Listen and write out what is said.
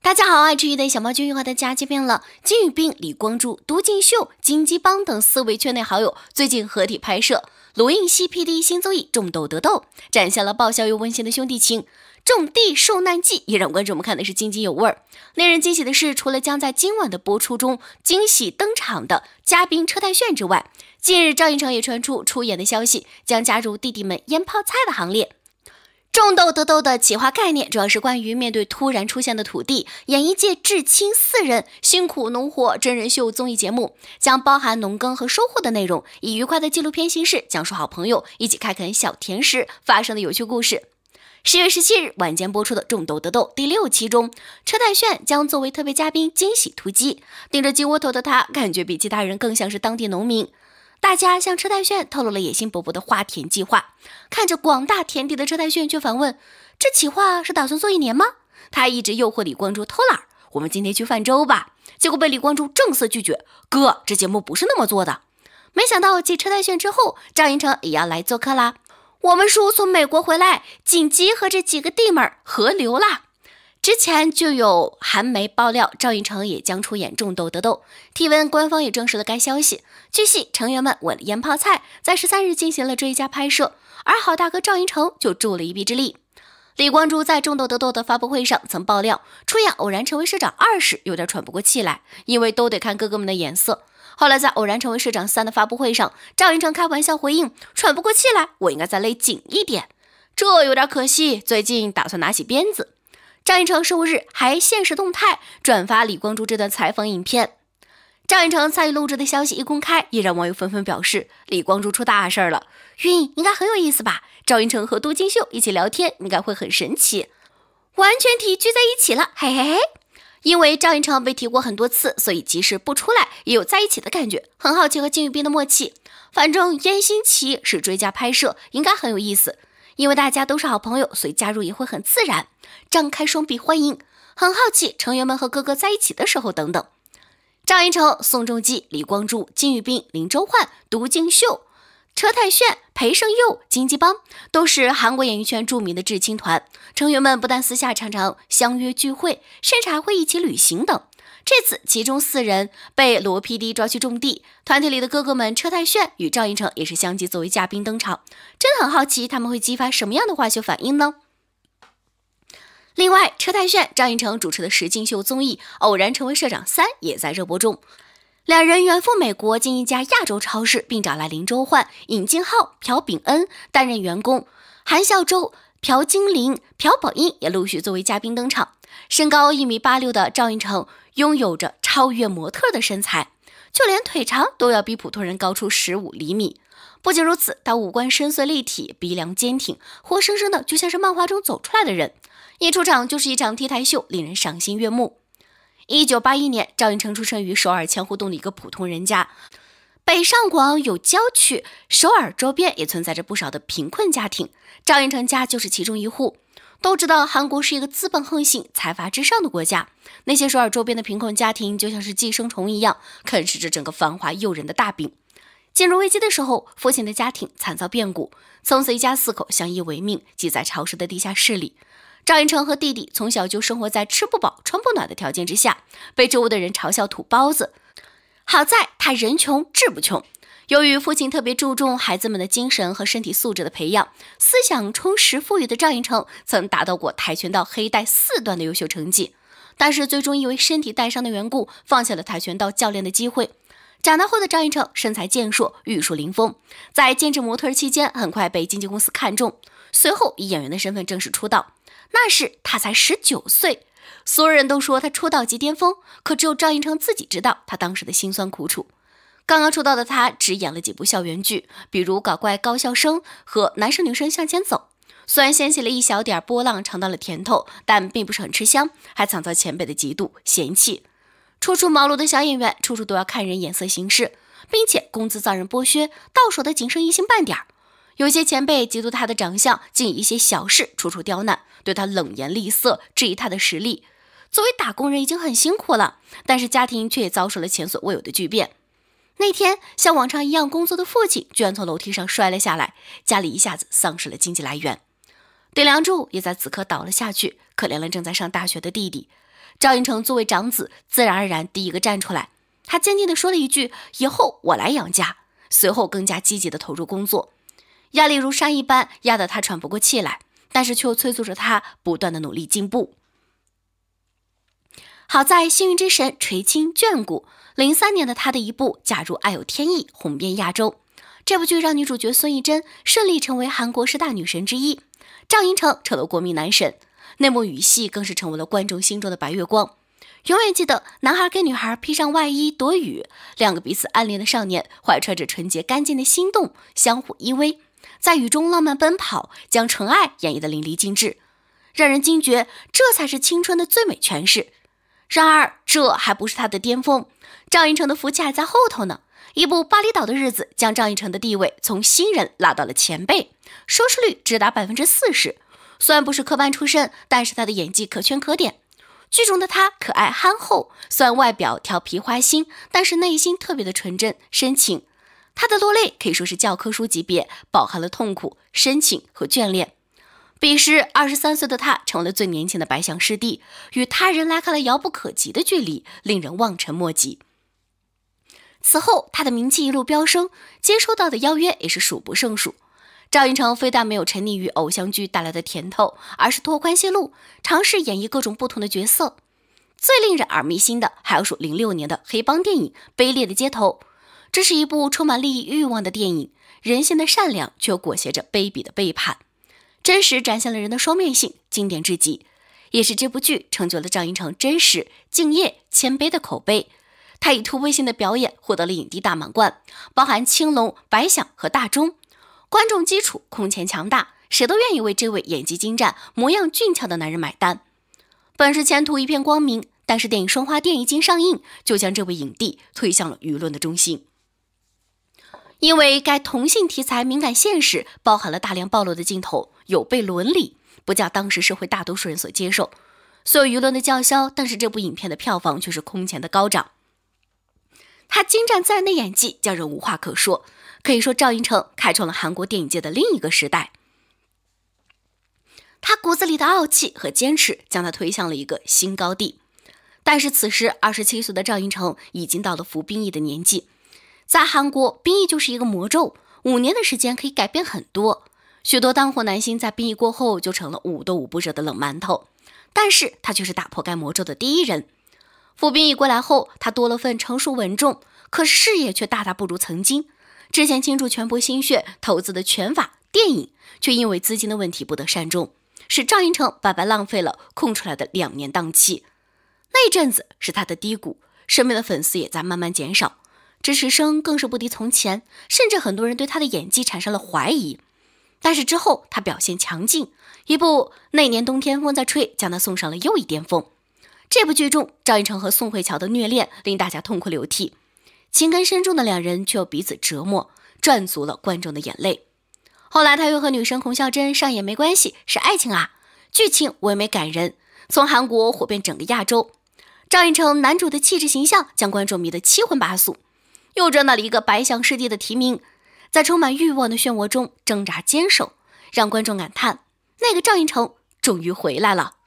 大家好，爱吃鱼的小猫君又和大家见面了。金宇彬、李光洙、都敬秀、金基邦等四位圈内好友最近合体拍摄鲁映熙 PD 新综艺《种豆得豆》，展现了爆笑又温馨的兄弟情。《种地受难记》也让观众们看的是津津有味儿。令人惊喜的是，除了将在今晚的播出中惊喜登场的嘉宾车太铉之外，近日赵寅成也传出出演的消息，将加入弟弟们腌泡菜的行列。《种豆得豆》的企划概念主要是关于面对突然出现的土地，演艺界至亲四人辛苦农活真人秀综艺节目，将包含农耕和收获的内容，以愉快的纪录片形式讲述好朋友一起开垦小田时发生的有趣故事。十月十七日晚间播出的《种豆得豆》第六期中，车太炫将作为特别嘉宾惊喜突击，顶着鸡窝头的他，感觉比其他人更像是当地农民。大家向车太铉透露了野心勃勃的花田计划，看着广大田地的车太铉却反问：“这企划是打算做一年吗？”他一直诱惑李光洙偷懒我们今天去泛舟吧，结果被李光洙正色拒绝：“哥，这节目不是那么做的。”没想到继车太铉之后，张寅成也要来做客啦。我们叔从美国回来，紧急和这几个弟儿合流了。之前就有韩媒爆料，赵寅成也将出演《种豆得豆》。TVN 官方也证实了该消息。据悉，成员们我了腌泡菜在十三日进行了追加拍摄，而好大哥赵寅成就助了一臂之力。李光洙在《种豆得豆》的发布会上曾爆料，出演《偶然成为社长二》时有点喘不过气来，因为都得看哥哥们的眼色。后来在《偶然成为社长三》的发布会上，赵寅成开玩笑回应：“喘不过气来，我应该再勒紧一点，这有点可惜。最近打算拿起鞭子。”赵寅成十五日还限时动态转发李光洙这段采访影片。赵寅成参与录制的消息一公开，也让网友纷纷表示：“李光洙出大事了，晕，应该很有意思吧？赵寅成和都金秀一起聊天，应该会很神奇，完全体聚在一起了，嘿嘿嘿！因为赵寅成被提过很多次，所以即使不出来也有在一起的感觉。很好奇和金宇彬的默契，反正燕新奇是追加拍摄，应该很有意思。”因为大家都是好朋友，所以加入也会很自然。张开双臂欢迎，很好奇成员们和哥哥在一起的时候等等。赵寅成、宋仲基、李光洙、金宇彬、林周焕、独静秀。车太铉、裴胜佑、金基邦都是韩国演艺圈著名的至亲团成员们，不但私下常常相约聚会、甚至还会，一起旅行等。这次，其中四人被罗 PD 抓去种地，团体里的哥哥们车太铉与赵寅成也是相继作为嘉宾登场。真的很好奇他们会激发什么样的化学反应呢？另外，车太铉、赵寅成主持的《实境秀》综艺《偶然成为社长三》也在热播中。两人远赴美国，进一家亚洲超市，并找来林周焕、尹静浩、朴炳恩担任员工。韩孝周、朴金林、朴宝英也陆续作为嘉宾登场。身高一米八六的赵寅成拥有着超越模特的身材，就连腿长都要比普通人高出十五厘米。不仅如此，他五官深邃立体，鼻梁坚挺，活生生的就像是漫画中走出来的人。一出场就是一场 T 台秀，令人赏心悦目。一九八一年，赵寅成出生于首尔千户洞的一个普通人家。北上广有郊区，首尔周边也存在着不少的贫困家庭，赵寅成家就是其中一户。都知道韩国是一个资本横行、财阀之上的国家，那些首尔周边的贫困家庭就像是寄生虫一样，啃食着整个繁华诱人的大饼。进入危机的时候，父亲的家庭惨遭变故，从此一家四口相依为命，挤在潮湿的地下室里。赵寅成和弟弟从小就生活在吃不饱、穿不暖的条件之下，被周围的人嘲笑土包子。好在他人穷志不穷，由于父亲特别注重孩子们的精神和身体素质的培养，思想充实、富裕的赵寅成曾达到过跆拳道黑带四段的优秀成绩，但是最终因为身体带伤的缘故，放下了跆拳道教练的机会。长大后的赵寅成身材健硕、玉树临风，在兼职模特期间，很快被经纪公司看中。随后以演员的身份正式出道，那时他才十九岁，所有人都说他出道即巅峰，可只有赵寅成自己知道他当时的辛酸苦楚。刚刚出道的他只演了几部校园剧，比如《搞怪高校生》和《男生女生向前走》，虽然掀起了一小点波浪，尝到了甜头，但并不是很吃香，还惨遭前辈的嫉妒嫌弃。初出茅庐的小演员，处处都要看人眼色行事，并且工资遭人剥削，到手的仅剩一星半点儿。有些前辈嫉妒他的长相，竟以一些小事处处刁难，对他冷言厉色，质疑他的实力。作为打工人已经很辛苦了，但是家庭却也遭受了前所未有的巨变。那天像往常一样工作的父亲，居然从楼梯上摔了下来，家里一下子丧失了经济来源，顶梁柱也在此刻倒了下去。可怜了正在上大学的弟弟赵运成，作为长子，自然而然第一个站出来。他坚定地说了一句：“以后我来养家。”随后更加积极地投入工作。压力如山一般压得他喘不过气来，但是却又催促着他不断的努力进步。好在幸运之神垂青眷顾，零三年的他的一部《假如爱有天意》红遍亚洲，这部剧让女主角孙艺珍顺利成为韩国十大女神之一，赵寅成成了国民男神，那幕雨戏更是成为了观众心中的白月光。永远记得，男孩跟女孩披上外衣躲雨，两个彼此暗恋的少年怀揣着纯洁干净的心动，相互依偎。在雨中浪漫奔跑，将纯爱演绎的淋漓尽致，让人惊觉这才是青春的最美诠释。然而，这还不是他的巅峰。赵寅成的福气还在后头呢。一部《巴厘岛的日子》将赵寅成的地位从新人拉到了前辈，收视率直达百分之四十。虽然不是科班出身，但是他的演技可圈可点。剧中的他可爱憨厚，虽然外表调皮花心，但是内心特别的纯真深情。他的落泪可以说是教科书级别，饱含了痛苦、深情和眷恋。彼时，二十三岁的他成为了最年轻的白象师弟，与他人拉开了遥不可及的距离，令人望尘莫及。此后，他的名气一路飙升，接收到的邀约也是数不胜数。赵寅成非但没有沉溺于偶像剧带来的甜头，而是拓宽线路，尝试演绎各种不同的角色。最令人耳目一新的，还要数零六年的黑帮电影《卑劣的街头》。这是一部充满利益欲望的电影，人性的善良却裹挟着卑鄙的背叛，真实展现了人的双面性，经典至极，也是这部剧成就了张寅成真实、敬业、谦卑的口碑。他以突破性的表演获得了影帝大满贯，包含青龙、白想和大钟，观众基础空前强大，谁都愿意为这位演技精湛、模样俊俏的男人买单。本是前途一片光明，但是电影《双花店》一经上映，就将这位影帝推向了舆论的中心。因为该同性题材敏感现实，包含了大量暴露的镜头，有悖伦理，不叫当时社会大多数人所接受，所有舆论的叫嚣。但是这部影片的票房却是空前的高涨。他精湛自然的演技叫人无话可说，可以说赵寅成开创了韩国电影界的另一个时代。他骨子里的傲气和坚持将他推向了一个新高地。但是此时二十七岁的赵寅成已经到了服兵役的年纪。在韩国，兵役就是一个魔咒。五年的时间可以改变很多，许多当红男星在兵役过后就成了捂都捂不热的冷馒头。但是他却是打破该魔咒的第一人。服兵役过来后，他多了份成熟稳重，可事业却大大不如曾经。之前倾注全部心血投资的拳法电影，却因为资金的问题不得善终，使赵寅成白白浪费了空出来的两年档期。那一阵子是他的低谷，身边的粉丝也在慢慢减少。支持声更是不敌从前，甚至很多人对他的演技产生了怀疑。但是之后他表现强劲，一部《那年冬天风在吹》将他送上了又一巅峰。这部剧中，赵寅成和宋慧乔的虐恋令大家痛哭流涕，情根深重的两人却又彼此折磨，赚足了观众的眼泪。后来他又和女神孔孝真上演《没关系，是爱情啊》，剧情唯美感人，从韩国火遍整个亚洲。赵寅成男主的气质形象将观众迷得七荤八素。又赚到了一个白翔师弟的提名，在充满欲望的漩涡中挣扎坚守，让观众感叹：那个赵寅成终于回来了。